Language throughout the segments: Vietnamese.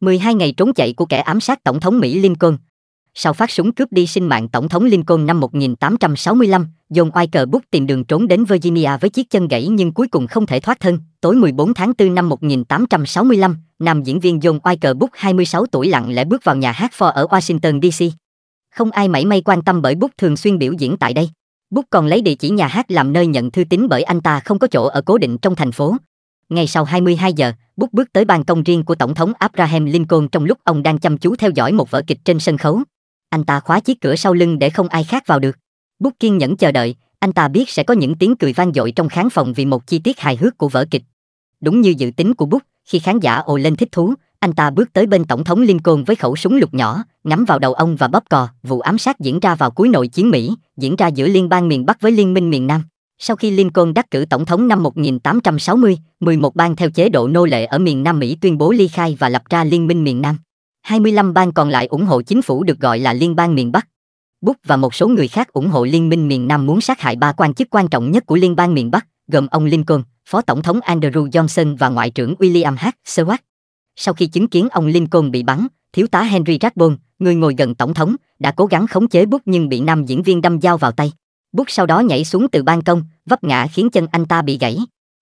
12 ngày trốn chạy của kẻ ám sát Tổng thống Mỹ Lincoln. Sau phát súng cướp đi sinh mạng Tổng thống Lincoln năm 1865, John Walker Bush tìm đường trốn đến Virginia với chiếc chân gãy nhưng cuối cùng không thể thoát thân. Tối 14 tháng 4 năm 1865, nam diễn viên John Walker Bush 26 tuổi lặng lẽ bước vào nhà hát Ford ở Washington DC. Không ai mảy may quan tâm bởi Bush thường xuyên biểu diễn tại đây. Bút còn lấy địa chỉ nhà hát làm nơi nhận thư tín bởi anh ta không có chỗ ở cố định trong thành phố, ngay sau 22 giờ, Bút bước tới ban công riêng của Tổng thống Abraham Lincoln trong lúc ông đang chăm chú theo dõi một vở kịch trên sân khấu. Anh ta khóa chiếc cửa sau lưng để không ai khác vào được. Bút kiên nhẫn chờ đợi, anh ta biết sẽ có những tiếng cười vang dội trong khán phòng vì một chi tiết hài hước của vở kịch. Đúng như dự tính của Bút, khi khán giả ồ lên thích thú, anh ta bước tới bên Tổng thống Lincoln với khẩu súng lục nhỏ, ngắm vào đầu ông và bóp cò. Vụ ám sát diễn ra vào cuối nội chiến Mỹ, diễn ra giữa liên bang miền Bắc với liên minh miền Nam. Sau khi Lincoln đắc cử tổng thống năm 1860, 11 bang theo chế độ nô lệ ở miền Nam Mỹ tuyên bố ly khai và lập ra Liên minh miền Nam. 25 bang còn lại ủng hộ chính phủ được gọi là Liên bang miền Bắc. Bút và một số người khác ủng hộ Liên minh miền Nam muốn sát hại ba quan chức quan trọng nhất của Liên bang miền Bắc, gồm ông Lincoln, Phó Tổng thống Andrew Johnson và Ngoại trưởng William H. Seward. Sau khi chứng kiến ông Lincoln bị bắn, thiếu tá Henry Rathbone, người ngồi gần Tổng thống, đã cố gắng khống chế Bút nhưng bị nam diễn viên đâm dao vào tay. Bút sau đó nhảy xuống từ ban công, vấp ngã khiến chân anh ta bị gãy.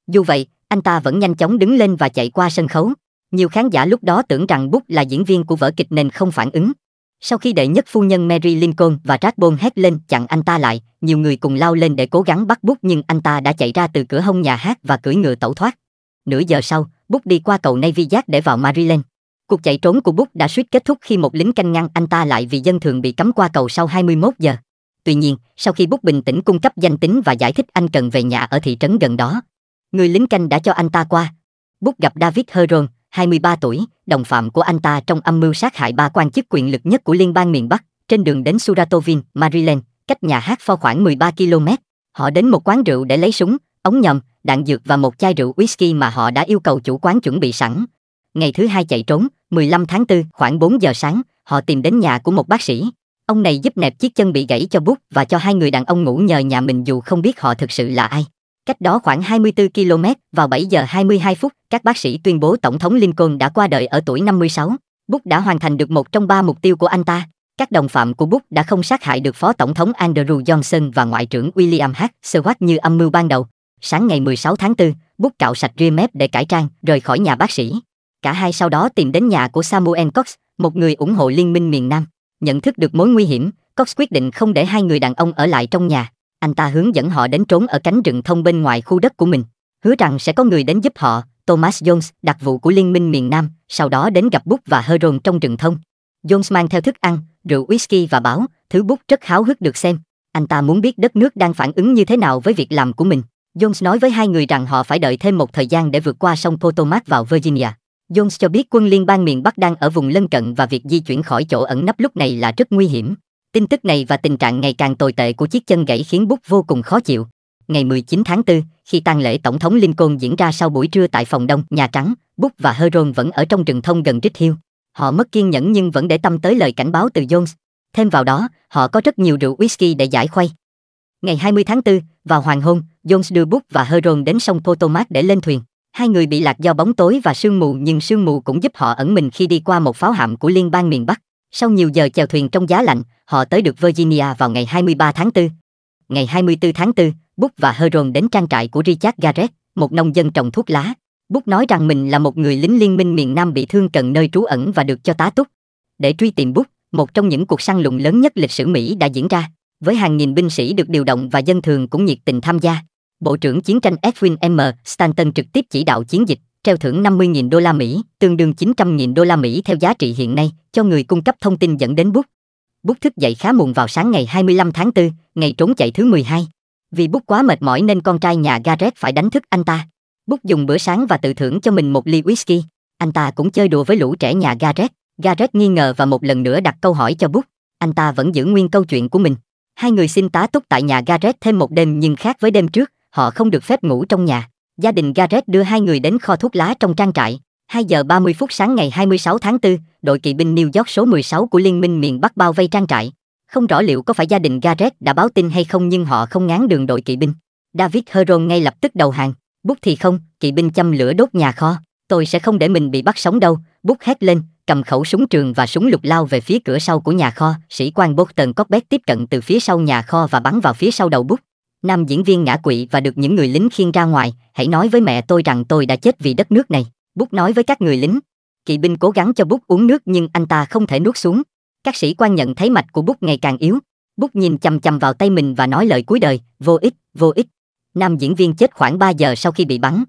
Dù vậy, anh ta vẫn nhanh chóng đứng lên và chạy qua sân khấu. Nhiều khán giả lúc đó tưởng rằng Bút là diễn viên của vở kịch nên không phản ứng. Sau khi đệ nhất phu nhân Mary Lincoln và Rathbone hét lên chặn anh ta lại, nhiều người cùng lao lên để cố gắng bắt Bút nhưng anh ta đã chạy ra từ cửa hông nhà hát và cưỡi ngựa tẩu thoát. Nửa giờ sau, Bút đi qua cầu Navy Yard để vào Maryland. Cuộc chạy trốn của Bút đã suýt kết thúc khi một lính canh ngăn anh ta lại vì dân thường bị cấm qua cầu sau 21 giờ. Tuy nhiên, sau khi Bút bình tĩnh cung cấp danh tính và giải thích anh cần về nhà ở thị trấn gần đó, người lính canh đã cho anh ta qua. Bút gặp David Heron, 23 tuổi, đồng phạm của anh ta trong âm mưu sát hại ba quan chức quyền lực nhất của liên bang miền Bắc, trên đường đến Suratovin, Maryland, cách nhà hát pho khoảng 13 km. Họ đến một quán rượu để lấy súng, ống nhầm, đạn dược và một chai rượu whisky mà họ đã yêu cầu chủ quán chuẩn bị sẵn. Ngày thứ hai chạy trốn, 15 tháng 4, khoảng 4 giờ sáng, họ tìm đến nhà của một bác sĩ, Ông này giúp nẹp chiếc chân bị gãy cho bút và cho hai người đàn ông ngủ nhờ nhà mình dù không biết họ thực sự là ai. Cách đó khoảng 24 km, vào 7 giờ 22 phút, các bác sĩ tuyên bố Tổng thống Lincoln đã qua đời ở tuổi 56. Bush đã hoàn thành được một trong ba mục tiêu của anh ta. Các đồng phạm của Bush đã không sát hại được Phó Tổng thống Andrew Johnson và Ngoại trưởng William H. Seward như âm mưu ban đầu. Sáng ngày 16 tháng 4, Bush cạo sạch ria mép để cải trang, rời khỏi nhà bác sĩ. Cả hai sau đó tìm đến nhà của Samuel Cox, một người ủng hộ Liên minh miền Nam. Nhận thức được mối nguy hiểm, Cox quyết định không để hai người đàn ông ở lại trong nhà. Anh ta hướng dẫn họ đến trốn ở cánh rừng thông bên ngoài khu đất của mình, hứa rằng sẽ có người đến giúp họ. Thomas Jones đặc vụ của Liên minh miền Nam, sau đó đến gặp Bút và Heron trong rừng thông. Jones mang theo thức ăn, rượu whisky và báo, thứ Bút rất háo hức được xem. Anh ta muốn biết đất nước đang phản ứng như thế nào với việc làm của mình. Jones nói với hai người rằng họ phải đợi thêm một thời gian để vượt qua sông Potomac vào Virginia. Jones cho biết quân liên bang miền Bắc đang ở vùng lân cận và việc di chuyển khỏi chỗ ẩn nấp lúc này là rất nguy hiểm. Tin tức này và tình trạng ngày càng tồi tệ của chiếc chân gãy khiến Bút vô cùng khó chịu. Ngày 19 tháng 4, khi tang lễ Tổng thống Lincoln diễn ra sau buổi trưa tại phòng đông Nhà Trắng, Bút và Heron vẫn ở trong rừng thông gần Rít Hill. Họ mất kiên nhẫn nhưng vẫn để tâm tới lời cảnh báo từ Jones. Thêm vào đó, họ có rất nhiều rượu whisky để giải khuây. Ngày 20 tháng 4, vào hoàng hôn, Jones đưa Bút và Heron đến sông Potomac để lên thuyền. Hai người bị lạc do bóng tối và sương mù nhưng sương mù cũng giúp họ ẩn mình khi đi qua một pháo hạm của liên bang miền Bắc. Sau nhiều giờ chèo thuyền trong giá lạnh, họ tới được Virginia vào ngày 23 tháng 4. Ngày 24 tháng 4, Búc và Heron đến trang trại của Richard Garrett, một nông dân trồng thuốc lá. Búc nói rằng mình là một người lính liên minh miền Nam bị thương cần nơi trú ẩn và được cho tá túc. Để truy tìm Búc, một trong những cuộc săn lùng lớn nhất lịch sử Mỹ đã diễn ra, với hàng nghìn binh sĩ được điều động và dân thường cũng nhiệt tình tham gia. Bộ trưởng chiến tranh Edwin M. Stanton trực tiếp chỉ đạo chiến dịch, treo thưởng 50.000 đô la Mỹ, tương đương 900.000 đô la Mỹ theo giá trị hiện nay, cho người cung cấp thông tin dẫn đến bút. Bút thức dậy khá muộn vào sáng ngày 25 tháng 4, ngày trốn chạy thứ 12. Vì bút quá mệt mỏi nên con trai nhà Garrett phải đánh thức anh ta. Bút dùng bữa sáng và tự thưởng cho mình một ly whisky. Anh ta cũng chơi đùa với lũ trẻ nhà Garrett. Garrett nghi ngờ và một lần nữa đặt câu hỏi cho Bút. Anh ta vẫn giữ nguyên câu chuyện của mình. Hai người xin tá túc tại nhà Garrett thêm một đêm nhưng khác với đêm trước, họ không được phép ngủ trong nhà. Gia đình Garrett đưa hai người đến kho thuốc lá trong trang trại. 2 giờ 30 phút sáng ngày 26 tháng 4, đội kỵ binh New York số 16 của Liên minh miền Bắc bao vây trang trại. Không rõ liệu có phải gia đình Garrett đã báo tin hay không nhưng họ không ngán đường đội kỵ binh. David Heron ngay lập tức đầu hàng. Bút thì không, kỵ binh châm lửa đốt nhà kho. Tôi sẽ không để mình bị bắt sống đâu. Bút hét lên, cầm khẩu súng trường và súng lục lao về phía cửa sau của nhà kho. Sĩ quan Tần Bolton Corbett tiếp cận từ phía sau nhà kho và bắn vào phía sau đầu bút. Nam diễn viên ngã quỵ và được những người lính khiêng ra ngoài, hãy nói với mẹ tôi rằng tôi đã chết vì đất nước này. Bút nói với các người lính. Kỵ binh cố gắng cho Bút uống nước nhưng anh ta không thể nuốt xuống. Các sĩ quan nhận thấy mạch của Bút ngày càng yếu. Bút nhìn chằm chằm vào tay mình và nói lời cuối đời, vô ích, vô ích. Nam diễn viên chết khoảng 3 giờ sau khi bị bắn.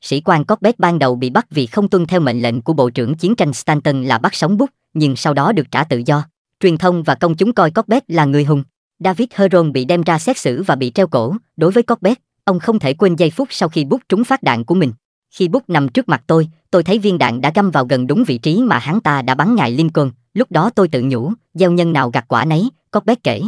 Sĩ quan Corbett ban đầu bị bắt vì không tuân theo mệnh lệnh của Bộ trưởng Chiến tranh Stanton là bắt sống Bút, nhưng sau đó được trả tự do. Truyền thông và công chúng coi Corbett là người hùng. David Heron bị đem ra xét xử và bị treo cổ, đối với Corbett, ông không thể quên giây phút sau khi bút trúng phát đạn của mình. Khi bút nằm trước mặt tôi, tôi thấy viên đạn đã găm vào gần đúng vị trí mà hắn ta đã bắn ngài Lincoln. Lúc đó tôi tự nhủ, gieo nhân nào gặt quả nấy, Corbett kể,